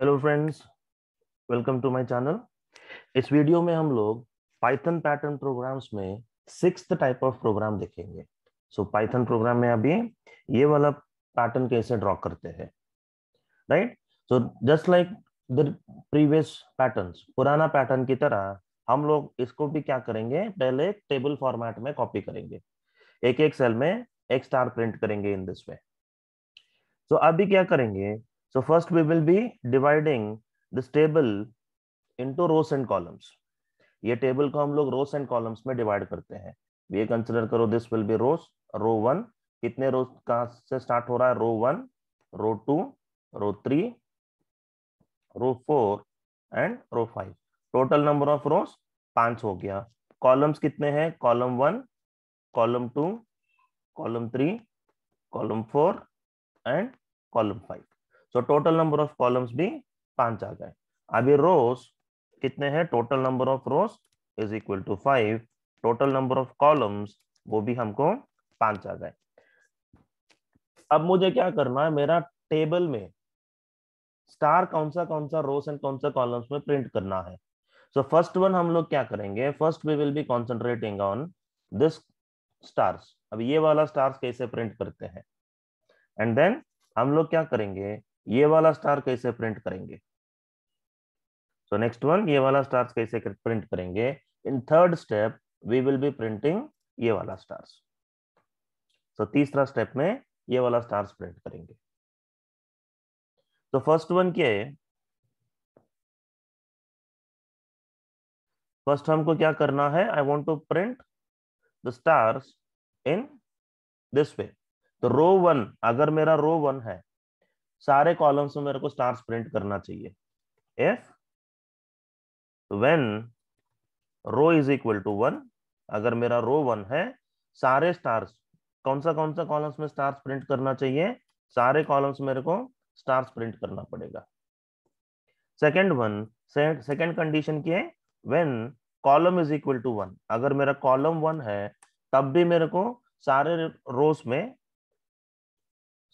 Hello friends welcome to my channel इस video में हम लोग पाइथन पैटर्न प्रोग्राम्स में सिक्स टाइप ऑफ प्रोग्राम देखेंगे सो so, पाइथन प्रोग्राम में अभी ये वाला पैटर्न कैसे ड्रॉ करते हैं right so just like the previous patterns पुराना पैटर्न की तरह हम लोग इसको भी क्या करेंगे पहले टेबल फॉर्मेट में कॉपी करेंगे एक एक सेल में एक स्टार प्रिंट करेंगे इन दिस वे सो अभी क्या करेंगे So first we will be dividing this table into rows and columns. ये टेबल को हम लोग रोस एंड कॉलम्स में डिवाइड करते हैं ये कंसिडर करो this will be rows row one कितने रोज कहाँ से स्टार्ट हो रहा है row one row two row three row four and row five total number of rows पांच हो गया कॉलम्स कितने हैं column one column two column three column four and column five so total number of columns भी पांच आ गए अभी रोज कितने हैं total number of rows is equal to five total number of columns वो भी हमको पांच आ गए अब मुझे क्या करना है मेरा टेबल में स्टार कौन सा कौन सा रोज एंड कौन सा कॉलम्स में प्रिंट करना है सो फर्स्ट वन हम लोग क्या करेंगे first we will be concentrating on this stars अब ये वाला स्टार्स कैसे प्रिंट करते हैं एंड देन हम लोग क्या करेंगे ये वाला स्टार कैसे प्रिंट करेंगे सो नेक्स्ट वन ये वाला स्टार्स कैसे प्रिंट करेंगे in third step we will be printing ये वाला स्टार्स सो so, तीसरा स्टेप में ये वाला स्टार्स प्रिंट करेंगे तो फर्स्ट वन क्या है फर्स्ट हमको क्या करना है I want to print the stars in this way तो रो वन अगर मेरा रो वन है सारे कॉलम्स में मेरे को स्टार्स प्रिंट करना चाहिए if when row is equal to one अगर मेरा रो वन है सारे स्टार्स कौन सा कौन सा कॉलम्स में स्टार्स प्रिंट करना चाहिए सारे कॉलम्स मेरे को स्टार्स प्रिंट करना पड़ेगा सेकेंड वन सेकेंड कंडीशन की है when column is equal to one अगर मेरा कॉलम वन है तब भी मेरे को सारे रोज में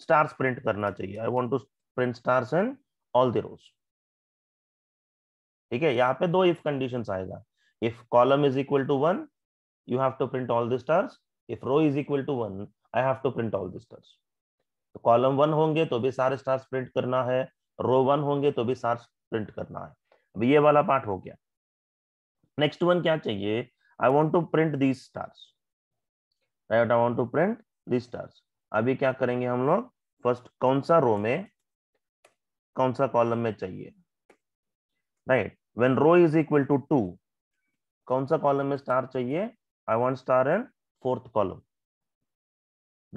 स्टार्स प्रिंट करना चाहिए I want to print stars and all the rows ठीक है यहाँ पे दो इफ कंडीशन आएगा if column is equal to one you have to print all the stars if row is equal to one I have to print all the stars तो column one होंगे तो भी सारे स्टार्स प्रिंट करना है row one होंगे तो भी स्टार्स प्रिंट करना है अब ये वाला पार्ट हो गया नेक्स्ट वन क्या चाहिए I want to print these stars right I want to print these stars अभी क्या करेंगे हम लोग फर्स्ट कौन सा रो में कौन सा कॉलम में चाहिए right when row is equal to two कौन सा कॉलम में स्टार चाहिए I want star and fourth column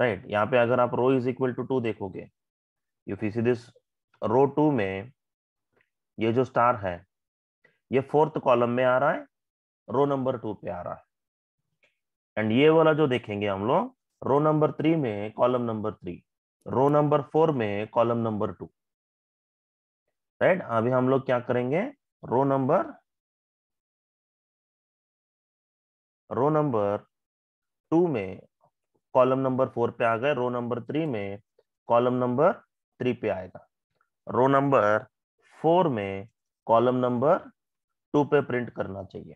right यहाँ पे अगर आप row is equal to two देखोगे if we see this row two में ये जो स्टार है ये फोर्थ कॉलम में आ रहा है रो नंबर टू पे आ रहा है एंड ये वाला जो देखेंगे हम लोग रो नंबर थ्री में column number three row number four में कॉलम नंबर टू राइट अभी हम लोग क्या करेंगे row number row number two में कॉलम नंबर फोर पे आ गए रो नंबर थ्री में कॉलम नंबर थ्री पे आएगा रो नंबर फोर में कॉलम नंबर टू पे प्रिंट करना चाहिए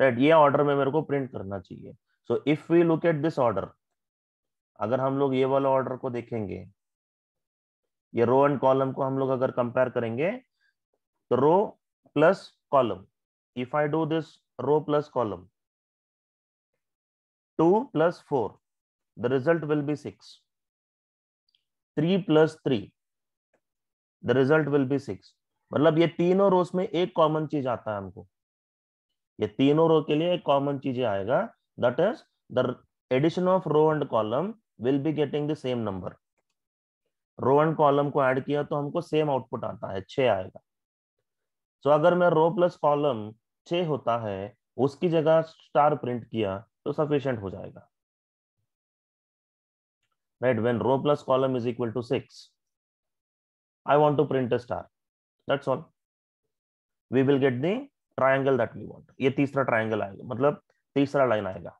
राइट ये ऑर्डर में मेरे को प्रिंट करना चाहिए so if we look at this order अगर हम लोग ये वाला ऑर्डर को देखेंगे ये रो एंड कॉलम को हम लोग अगर कंपेयर करेंगे तो row plus column if I do this row plus column two plus four the result will be six three plus three the result will be six मतलब ये तीनों रोज में एक कॉमन चीज आता है हमको ये तीनों रो के लिए एक कॉमन चीज आएगा that is the addition of row and column will be getting the same number row and column ko add kiya to humko same output aata hai 6 aayega so, agar main row plus column 6 hota hai uski jagah star print kiya to sufficient ho jayega right when row plus column is equal to 6 i want to print a star that's all we will get the triangle that we want ye teesra triangle aayega matlab तीसरा line आएगा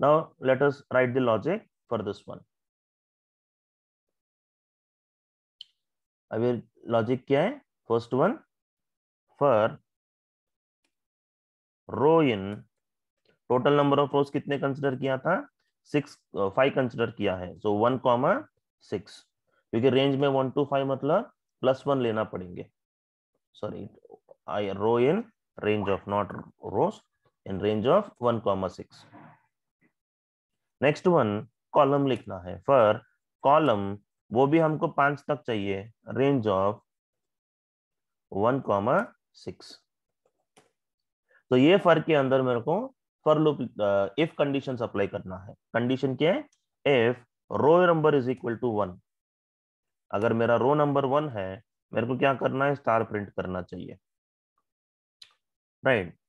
now let us write the logic for this one अभी logic क्या है first one for row in total number of rows कितने consider किया था six five consider किया है सो वन कॉमा सिक्स क्योंकि रेंज में वन टू फाइव मतलब प्लस वन लेना पड़ेंगे sorry I row in range of not rows in range of one comma six next one column लिखना है फॉर कॉलम वो भी हमको पांच तक चाहिए range of one comma six तो ये फर के अंदर मेरे को for loop if condition apply करना है कंडीशन क्या है if row number is equal to one अगर मेरा रो नंबर वन है मेरे को क्या करना है स्टार प्रिंट करना चाहिए right right.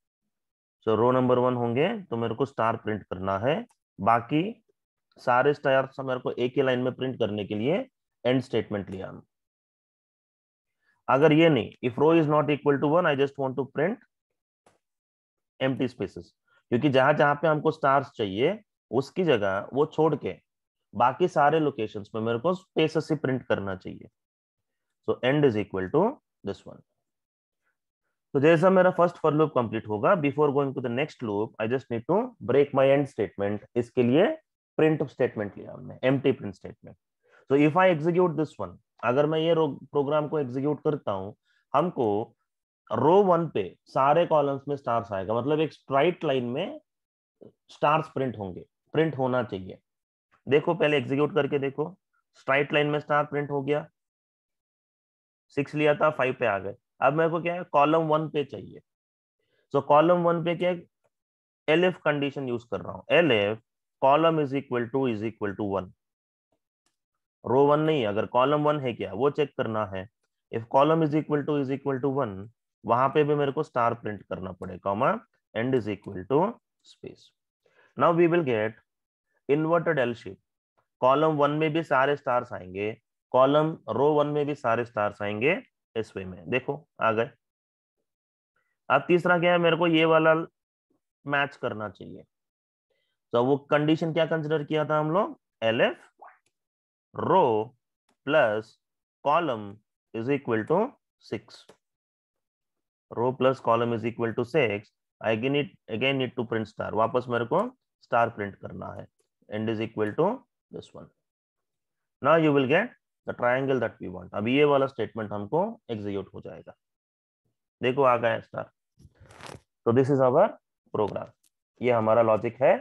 So row number one होंगे तो मेरे को स्टार प्रिंट करना है बाकी सारे स्टार तो मेरे को एक ही लाइन में प्रिंट करने के लिए एंड स्टेटमेंट लिया अगर ये नहीं if row is not equal to one I just want to print एम स्पेसेस क्योंकि जहां जहां पे हमको स्टार्स चाहिए उसकी जगह वो छोड़ के बाकी सारे लोकेशंस में मेरे को स्पेसेस ही प्रिंट करना चाहिए so end is equal to this one तो जैसा मेरा फर्स्ट फॉर लूप कंप्लीट होगा before going to the next loop I just need to break my end statement इसके लिए प्रिंट स्टेटमेंट लिया हमने एम print statement so if I execute this one अगर मैं ये प्रोग्राम को एग्जीक्यूट करता हूँ हमको रो वन पे सारे कॉलम्स में स्टार्स आएगा मतलब एक स्ट्राइट लाइन में स्टार्स प्रिंट होंगे प्रिंट होना चाहिए देखो पहले एग्जीक्यूट करके देखो स्ट्राइट लाइन में स्टार प्रिंट हो गया सिक्स लिया था फाइव पे आ गए अब मेरे को क्या है कॉलम वन पे चाहिए सो कॉलम वन पे क्या एल एफ कंडीशन यूज कर रहा हूं elif column is equal to is equal to one row one नहीं अगर कॉलम वन है क्या वो चेक करना है if column is equal to is equal to one वहां पे भी मेरे को स्टार प्रिंट करना पड़ेगा end is equal to space now we will get inverted L shape column one में भी सारे स्टार्स आएंगे कॉलम रो वन में भी सारे स्टार्स आएंगे इस वे में देखो आ गए अब तीसरा क्या है मेरे को ये वाला मैच करना चाहिए तो वो कंडीशन क्या कंसिडर किया था हम लोग elif row plus column is equal to six row plus column is equal to six I gain it again need to print star वापस मेरे को स्टार प्रिंट करना है end is equal to this one now you will get the triangle that we want अब ये वाला statement हमको execute हो जाएगा देखो आ गया स्टार तो दिस इज अवर प्रोग्राम ये हमारा लॉजिक है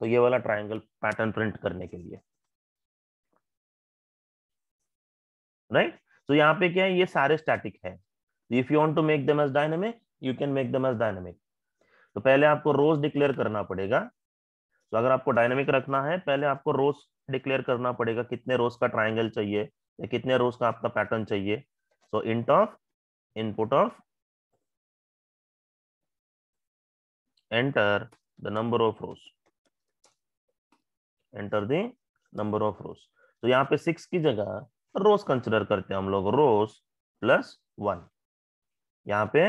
तो ये वाला ट्राइंगल पैटर्न प्रिंट करने के लिए राइट तो यहाँ पे क्या है ये सारे स्टैटिक है if you want to make them as dynamic you can make them as dynamic तो पहले आपको रोज डिक्लेयर करना पड़ेगा तो अगर आपको डायनेमिक रखना है पहले आपको रोज डिक्लेयर करना पड़ेगा कितने रोज का ट्राइंगल चाहिए या कितने रोज का आपका पैटर्न चाहिए so int of input of enter the number of rows enter the number of rows तो यहाँ पे सिक्स की जगह रोज कंसिडर करते हैं हम लोग रोज प्लस वन यहाँ पे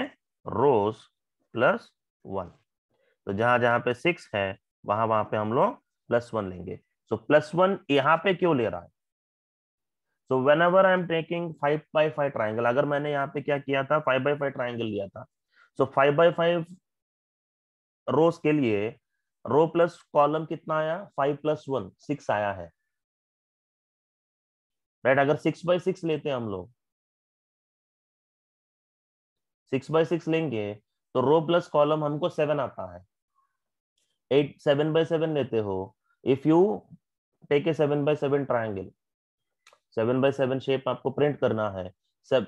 रोज प्लस वन तो जहां जहां पे सिक्स है वहां वहां पे हम लोग प्लस वन लेंगे सो प्लस वन यहाँ पे क्यों ले रहा है तो whenever I am taking five by five triangle अगर मैंने यहाँ पे क्या किया था फाइव बाई फाइव ट्राइंगल लिया था so five by five rows के लिए रो प्लस कॉलम कितना आया फाइव प्लस वन सिक्स आया है राइट right, अगर सिक्स बाई सिक्स लेते हैं हम लोग सिक्स बाई सिक्स लेंगे तो रो प्लस कॉलम हमको सेवन आता है एट सेवन बाई सेवन लेते हो if you take a seven by seven triangle seven by seven shape आपको प्रिंट करना है सब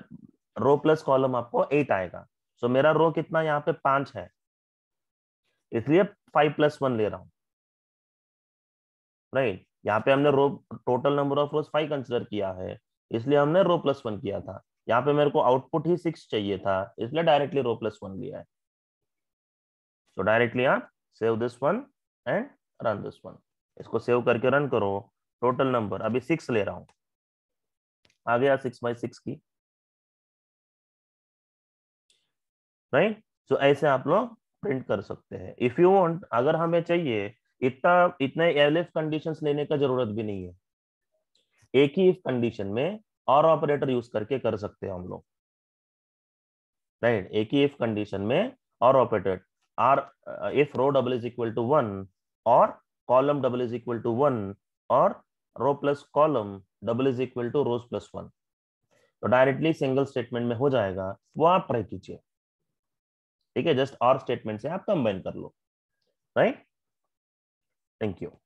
रो प्लस कॉलम आपको एट आएगा सो so, मेरा रो कितना यहाँ पे पांच है इसलिए फाइव प्लस वन ले रहा हूं राइट right? यहाँ पे हमने row total number of rows five consider किया है इसलिए हमने रो प्लस वन किया था यहाँ पे मेरे को आउटपुट ही सिक्स चाहिए था इसलिए डायरेक्टली रो प्लस वन लिया है सो डायरेक्टली आप save this one and run this one इसको सेव करके रन करो टोटल नंबर अभी सिक्स ले रहा हूं आ गया सिक्स बाई सिक्स की राइट सो so, ऐसे आप लोग प्रिंट कर सकते हैं इफ यू वांट अगर हमें चाहिए इतना इतने एलएफ कंडीशंस लेने का जरूरत भी नहीं है एक ही इफ कंडीशन में और ऑपरेटर यूज करके कर सकते हैं हम लोग राइट एक ही इफ कंडीशन में और operator are if row double is equal to one और column double is equal to one और row plus column double is equal to rows plus one तो डायरेक्टली सिंगल स्टेटमेंट में हो जाएगा वो आप ट्राई कीजिए ठीक है जस्ट और स्टेटमेंट से आप कंबाइन कर लो राइट थैंक यू